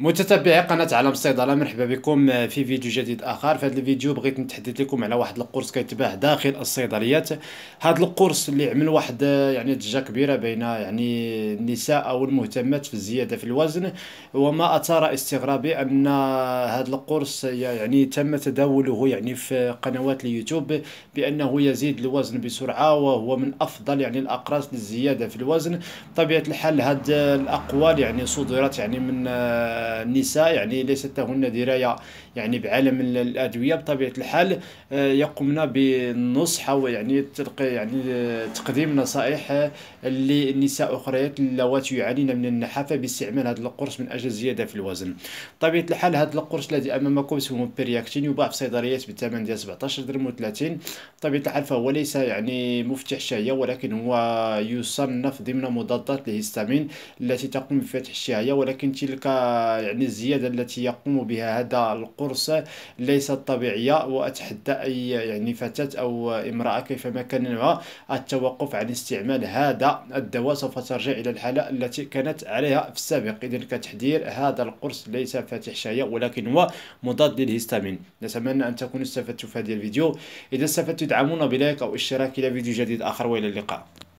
متتبعي قناة عالم الصيدلة مرحبا بكم آه، في فيديو جديد آخر في هذا الفيديو بغيت نتحدث لكم على واحد القرص كيتباع داخل الصيدليات هذا القرص اللي عمل واحد آه، يعني ضجة كبيرة بين آه، يعني النساء أو المهتمات في الزيادة في الوزن وما أثار استغرابي أن هذا القرص يعني تم تداوله يعني في قنوات اليوتيوب بأنه يزيد الوزن بسرعة وهو من أفضل يعني الأقراص للزيادة في الوزن بطبيعة الحال هذه الأقوال يعني صدرت يعني من النساء يعني ليست لهن دراية يعني بعالم الأدوية بطبيعة الحال آه، يقومن بالنصح أو يعني يعني تقديم نصائح آه، لنساء أخريات اللواتي يعانين من النحافة باستعمال هذا القرص من أجل الزيادة في الوزن بطبيعة الحال هذا القرص الذي أمامكم اسمه برياكتين يباع في الصيدليات بالثمن ديال 17 درهم و30 بطبيعة الحال فهو ليس يعني مفتح شهية ولكن هو يصنف ضمن مضادات الهستامين التي تقوم بفتح الشهية ولكن تلك يعني الزيادة التي يقوم بها هذا القرص ليست طبيعية وأتحدى أي يعني فتاة أو امرأة كيفما كان التوقف عن استعمال هذا الدواء سوف ترجع إلى الحالة التي كانت عليها في السابق إذا كتحذير هذا القرص ليس فاتح شهية ولكن هو مضاد للهستامين نتمنى أن تكونوا استفدتوا في هذا الفيديو إذا استفدتوا دعمونا بلايك أو اشتراك إلى فيديو جديد آخر وإلى اللقاء